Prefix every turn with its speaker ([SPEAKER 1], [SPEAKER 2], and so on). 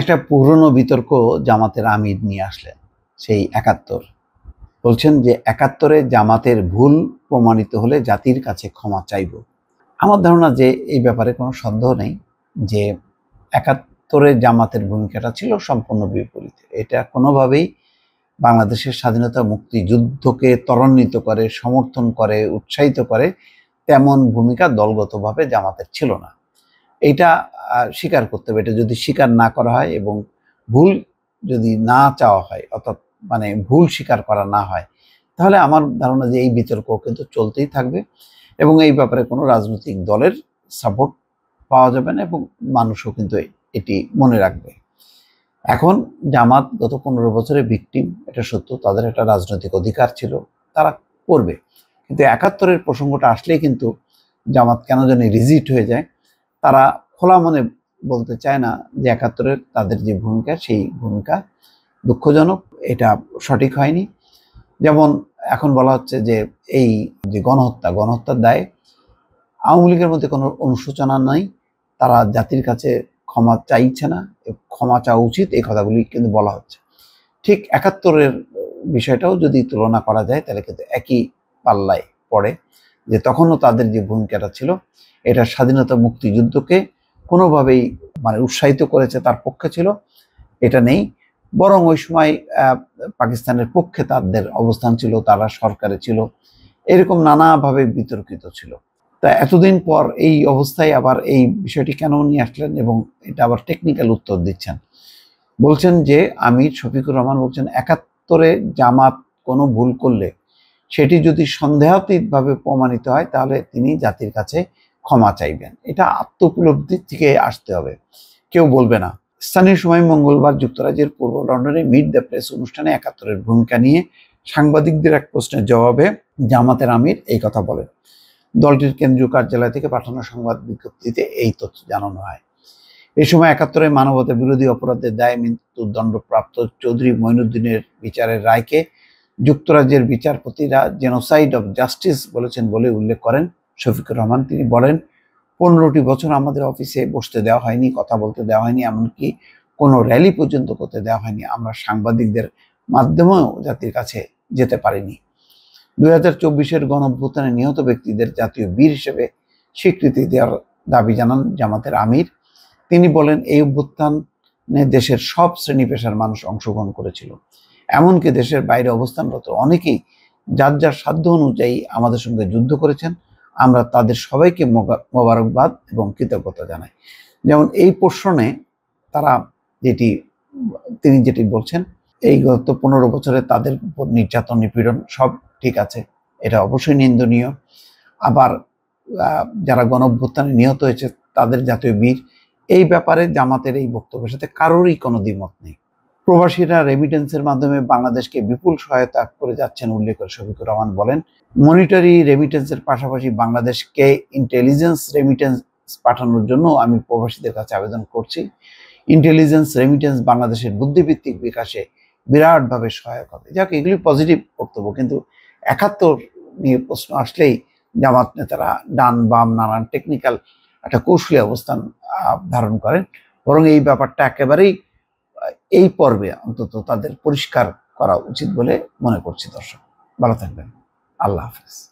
[SPEAKER 1] একটা পুরনো বিতর্ক জামাতের আমির নিয়ে আসলেন সেই একাত্তর বলছেন যে একাত্তরে জামাতের ভুল প্রমাণিত হলে জাতির কাছে ক্ষমা চাইব আমার ধারণা যে এই ব্যাপারে কোনো সন্দেহ নেই যে একাত্তরে জামাতের ভূমিকাটা ছিল সম্পূর্ণ বিপরীত এটা কোনোভাবেই বাংলাদেশের স্বাধীনতা মুক্তি যুদ্ধকে ত্বরান্বিত করে সমর্থন করে উৎসাহিত করে তেমন ভূমিকা দলগতভাবে জামাতের ছিল না এটা স্বীকার করতে হবে এটা যদি স্বীকার না করা হয় এবং ভুল যদি না চাওয়া হয় অর্থাৎ মানে ভুল স্বীকার করা না হয় তাহলে আমার ধারণা যে এই বিতর্ক কিন্তু চলতেই থাকবে এবং এই ব্যাপারে কোনো রাজনৈতিক দলের সাপোর্ট পাওয়া যাবে না এবং মানুষও কিন্তু এটি মনে রাখবে এখন জামাত গত পনেরো বছরের ভিকটিম এটা সত্য তাদের একটা রাজনৈতিক অধিকার ছিল তারা করবে কিন্তু একাত্তরের প্রসঙ্গটা আসলেই কিন্তু জামাত কেন জানি রিজিট হয়ে যায় তারা খোলা মনে বলতে চায় না যে একাত্তরের তাদের যে ভূমিকা সেই ভূমিকা দুঃখজনক এটা সঠিক হয়নি যেমন এখন বলা হচ্ছে যে এই যে গণহত্যা গণহত্যার দায় আওয়ামী লীগের মধ্যে কোনো অনুশোচনা নাই তারা জাতির কাছে ক্ষমা চাইছে না ক্ষমা চাওয়া উচিত এই কথাগুলি কিন্তু বলা হচ্ছে ঠিক একাত্তরের বিষয়টাও যদি তুলনা করা যায় তাহলে কিন্তু একই পাল্লায় পড়ে যে তখনও তাদের যে ভূমিকাটা ছিল এটা স্বাধীনতা মুক্তিযুদ্ধকে কোনোভাবেই মানে উৎসাহিত করেছে তার পক্ষে ছিল এটা নেই বরং ওই সময় পাকিস্তানের পক্ষে তাদের অবস্থান ছিল তারা সরকারে ছিল এরকম নানাভাবে বিতর্কিত ছিল তা এতদিন পর এই অবস্থায় আবার এই বিষয়টি কেন নিয়ে আসলেন এবং এটা আবার টেকনিক্যাল উত্তর দিচ্ছেন বলছেন যে আমি শফিকুর রহমান বলছেন একাত্তরে জামাত কোনো ভুল করলে সেটি যদি সন্দেহাতীতভাবে প্রমাণিত হয় তাহলে তিনি জাতির কাছে ক্ষমা চাইবেন এটা উপলব্ধির থেকে আসতে হবে কেউ বলবে না স্থানীয় সময় মঙ্গলবার যুক্তরাজ্যের পূর্ব লন্ডনে মিট দ্য প্রেস অনুষ্ঠানে একাত্তরের ভূমিকা নিয়ে সাংবাদিকদের এক প্রশ্নের জবাবে জামাতের আমির এই কথা বলেন দলটির কেন্দ্রীয় কার্যালয় থেকে পাঠানো সংবাদ বিজ্ঞপ্তিতে এই তথ্য জানানো হয় এই সময় একাত্তরে মানবতা বিরোধী অপরাধের দায়ে মৃত্যুদণ্ডপ্রাপ্ত চৌধুরী মইনুদ্দিনের বিচারের রায়কে যুক্তরাজ্যের বিচারপতিরা জেনোসাইড অব জাস্টিস বলেছেন বলে উল্লেখ করেন শফিকুর রহমান তিনি বলেন পনেরোটি বছর আমাদের অফিসে বসতে দেওয়া হয়নি কথা বলতে দেওয়া হয়নি এমনকি কোনো র্যালি পর্যন্ত করতে দেওয়া হয়নি আমরা সাংবাদিকদের মাধ্যমেও জাতির কাছে যেতে পারিনি দুই হাজার চব্বিশের গণভ্যুত্থানে নিহত ব্যক্তিদের জাতীয় বীর হিসেবে স্বীকৃতি দেওয়ার দাবি জানান জামাতের আমির তিনি বলেন এই অভ্যুত্থানে দেশের সব শ্রেণী পেশার মানুষ অংশগ্রহণ করেছিল এমনকি দেশের বাইরে অবস্থানরত অনেকেই যার যার সাধ্য অনুযায়ী আমাদের সঙ্গে যুদ্ধ করেছেন আমরা তাদের সবাইকে মোবারকবাদ এবং কৃতজ্ঞতা জানাই যেমন এই প্রশ্নে তারা যেটি তিনি যেটি বলছেন এই গত পনেরো বছরে তাদের উপর নির্যাতন নিপীড়ন সব ঠিক আছে এটা অবশ্যই নিন্দনীয় আবার যারা গণভ্যুত্থানে নিহত হয়েছে তাদের জাতীয় বীর এই ব্যাপারে জামাতের এই বক্তব্যের সাথে কারোরই কোনো দ্বিমত নেই প্রবাসীরা রেমিটেন্সের মাধ্যমে বাংলাদেশকে বিপুল সহায়তা করে যাচ্ছেন উল্লেখ করে শফিকুর রহমান বলেন মনিটারি রেমিটেন্সের পাশাপাশি বাংলাদেশকে ইন্টেলিজেন্স রেমিটেন্স পাঠানোর জন্য আমি প্রবাসীদের কাছে আবেদন করছি ইন্টেলিজেন্স রেমিটেন্স বাংলাদেশের বুদ্ধিভিত্তিক বিকাশে বিরাটভাবে সহায়ক হবে যাক এগুলি পজিটিভ বক্তব্য কিন্তু একাত্তর নিয়ে প্রশ্ন আসলেই জামাত নেতারা ডান বাম নানান টেকনিক্যাল একটা কৌশলী অবস্থান ধারণ করেন বরং এই ব্যাপারটা একেবারেই এই পর্বে অন্তত তাদের পরিষ্কার করা উচিত বলে মনে করছি দর্শক ভালো থাকবেন আল্লাহ হাফিজ